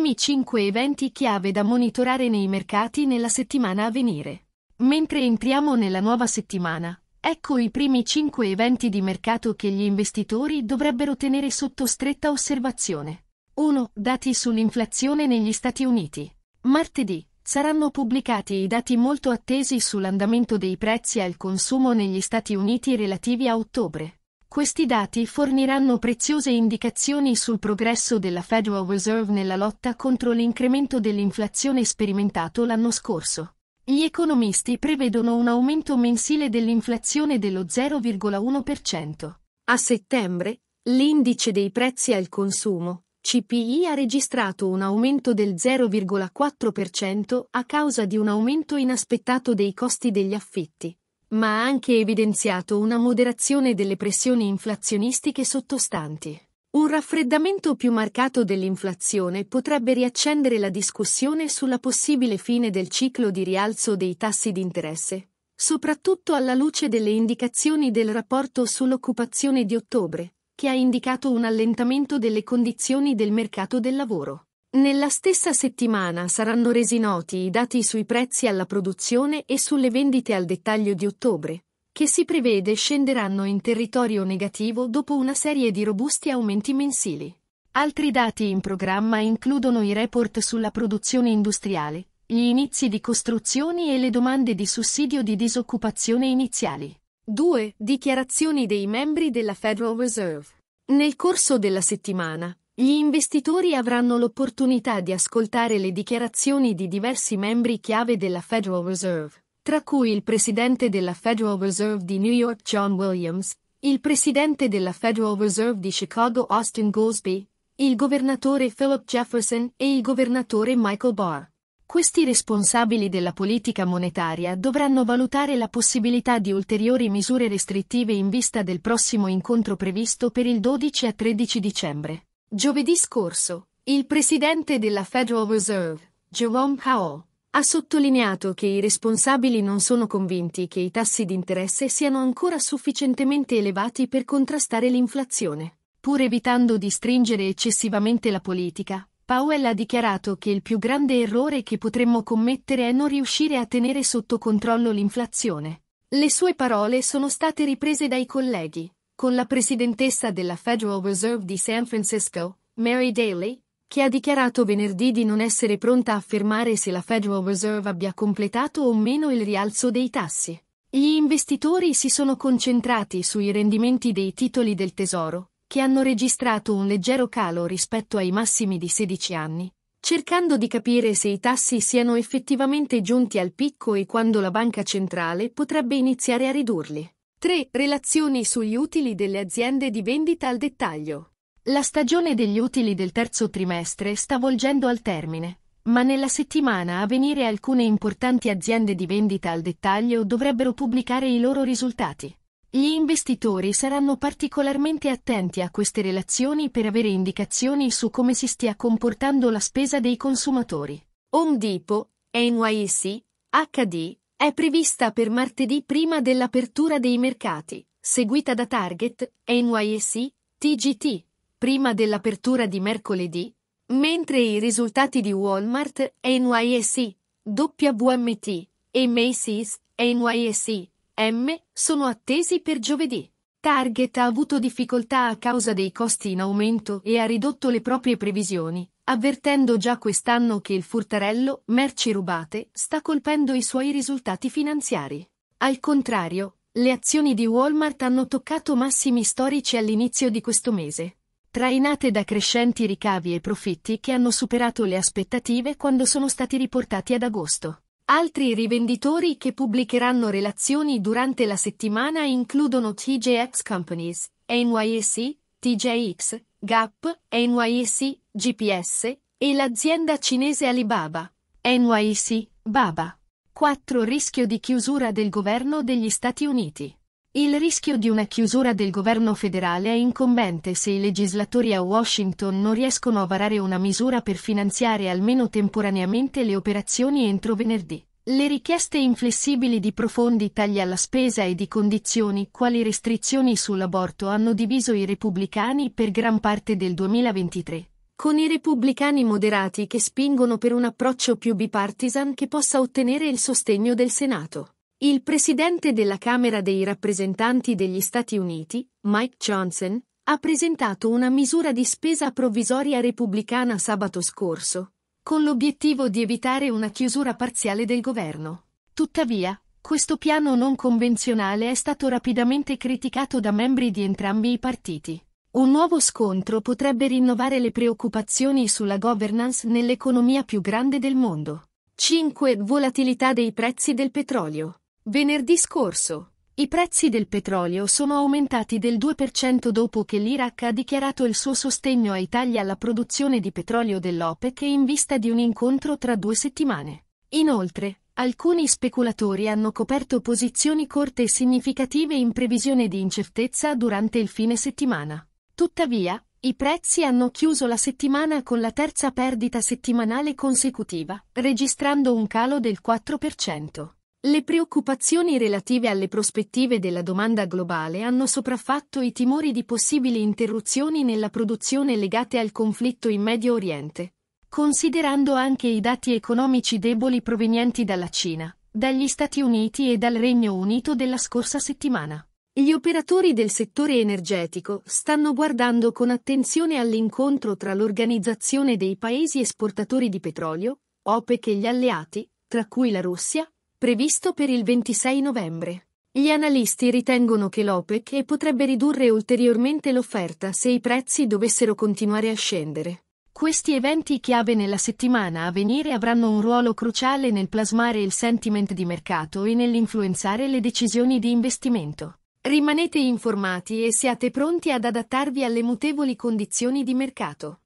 primi 5 eventi chiave da monitorare nei mercati nella settimana a venire. Mentre entriamo nella nuova settimana, ecco i primi 5 eventi di mercato che gli investitori dovrebbero tenere sotto stretta osservazione. 1. Dati sull'inflazione negli Stati Uniti. Martedì saranno pubblicati i dati molto attesi sull'andamento dei prezzi al consumo negli Stati Uniti relativi a ottobre. Questi dati forniranno preziose indicazioni sul progresso della Federal Reserve nella lotta contro l'incremento dell'inflazione sperimentato l'anno scorso. Gli economisti prevedono un aumento mensile dell'inflazione dello 0,1%. A settembre, l'indice dei prezzi al consumo, CPI, ha registrato un aumento del 0,4% a causa di un aumento inaspettato dei costi degli affitti, ma ha anche evidenziato una moderazione delle pressioni inflazionistiche sottostanti. Un raffreddamento più marcato dell'inflazione potrebbe riaccendere la discussione sulla possibile fine del ciclo di rialzo dei tassi di interesse, soprattutto alla luce delle indicazioni del rapporto sull'occupazione di ottobre, che ha indicato un allentamento delle condizioni del mercato del lavoro. Nella stessa settimana saranno resi noti i dati sui prezzi alla produzione e sulle vendite al dettaglio di ottobre, che si prevede scenderanno in territorio negativo dopo una serie di robusti aumenti mensili. Altri dati in programma includono i report sulla produzione industriale, gli inizi di costruzioni e le domande di sussidio di disoccupazione iniziali. 2. Dichiarazioni dei membri della Federal Reserve. Nel corso della settimana, gli investitori avranno l'opportunità di ascoltare le dichiarazioni di diversi membri chiave della Federal Reserve, tra cui il presidente della Federal Reserve di New York John Williams, il presidente della Federal Reserve di Chicago Austin Goolsbee, il governatore Philip Jefferson e il governatore Michael Barr. Questi responsabili della politica monetaria dovranno valutare la possibilità di ulteriori misure restrittive in vista del prossimo incontro previsto per il 12 a 13 dicembre. Giovedì scorso, il presidente della Federal Reserve, Jerome Powell, ha sottolineato che i responsabili non sono convinti che i tassi di interesse siano ancora sufficientemente elevati per contrastare l'inflazione. Pur evitando di stringere eccessivamente la politica, Powell ha dichiarato che il più grande errore che potremmo commettere è non riuscire a tenere sotto controllo l'inflazione. Le sue parole sono state riprese dai colleghi, con la presidentessa della Federal Reserve di San Francisco, Mary Daly, che ha dichiarato venerdì di non essere pronta a affermare se la Federal Reserve abbia completato o meno il rialzo dei tassi. Gli investitori si sono concentrati sui rendimenti dei titoli del tesoro, che hanno registrato un leggero calo rispetto ai massimi di 16 anni, cercando di capire se i tassi siano effettivamente giunti al picco e quando la banca centrale potrebbe iniziare a ridurli. 3. Relazioni sugli utili delle aziende di vendita al dettaglio. La stagione degli utili del terzo trimestre sta volgendo al termine, ma nella settimana a venire alcune importanti aziende di vendita al dettaglio dovrebbero pubblicare i loro risultati. Gli investitori saranno particolarmente attenti a queste relazioni per avere indicazioni su come si stia comportando la spesa dei consumatori. Home Depot, NYC, HD, è prevista per martedì prima dell'apertura dei mercati, seguita da Target, NYSE, TGT, prima dell'apertura di mercoledì, mentre i risultati di Walmart, NYSE, WMT e Macy's, NYSE, M sono attesi per giovedì. Target ha avuto difficoltà a causa dei costi in aumento e ha ridotto le proprie previsioni, avvertendo già quest'anno che il furtarello merci rubate sta colpendo i suoi risultati finanziari. Al contrario, le azioni di Walmart hanno toccato massimi storici all'inizio di questo mese, trainate da crescenti ricavi e profitti che hanno superato le aspettative quando sono stati riportati ad agosto. Altri rivenditori che pubblicheranno relazioni durante la settimana includono TJX Companies, NYSE, TJX, Gap, NYC, GPS e l'azienda cinese Alibaba. NYC, Baba. 4. Rischio di chiusura del governo degli Stati Uniti. Il rischio di una chiusura del governo federale è incombente se i legislatori a Washington non riescono a varare una misura per finanziare almeno temporaneamente le operazioni entro venerdì. Le richieste inflessibili di profondi tagli alla spesa e di condizioni quali restrizioni sull'aborto hanno diviso i repubblicani per gran parte del 2023, con i repubblicani moderati che spingono per un approccio più bipartisan che possa ottenere il sostegno del Senato. Il presidente della Camera dei rappresentanti degli Stati Uniti, Mike Johnson, ha presentato una misura di spesa provvisoria repubblicana sabato scorso, con l'obiettivo di evitare una chiusura parziale del governo. Tuttavia, questo piano non convenzionale è stato rapidamente criticato da membri di entrambi i partiti. Un nuovo scontro potrebbe rinnovare le preoccupazioni sulla governance nell'economia più grande del mondo. 5. Volatilità dei prezzi del petrolio. Venerdì scorso, i prezzi del petrolio sono aumentati del 2% dopo che l'Iraq ha dichiarato il suo sostegno ai tagli alla produzione di petrolio dell'OPEC in vista di un incontro tra due settimane. Inoltre, alcuni speculatori hanno coperto posizioni corte e significative in previsione di incertezza durante il fine settimana. Tuttavia, i prezzi hanno chiuso la settimana con la terza perdita settimanale consecutiva, registrando un calo del 4%. Le preoccupazioni relative alle prospettive della domanda globale hanno sopraffatto i timori di possibili interruzioni nella produzione legate al conflitto in Medio Oriente, considerando anche i dati economici deboli provenienti dalla Cina, dagli Stati Uniti e dal Regno Unito della scorsa settimana. Gli operatori del settore energetico stanno guardando con attenzione all'incontro tra l'Organizzazione dei Paesi esportatori di petrolio, OPEC e gli alleati, tra cui la Russia, previsto per il 26 novembre. Gli analisti ritengono che l'OPEC potrebbe ridurre ulteriormente l'offerta se i prezzi dovessero continuare a scendere. Questi eventi chiave nella settimana a venire avranno un ruolo cruciale nel plasmare il sentiment di mercato e nell'influenzare le decisioni di investimento. Rimanete informati e siate pronti ad adattarvi alle mutevoli condizioni di mercato.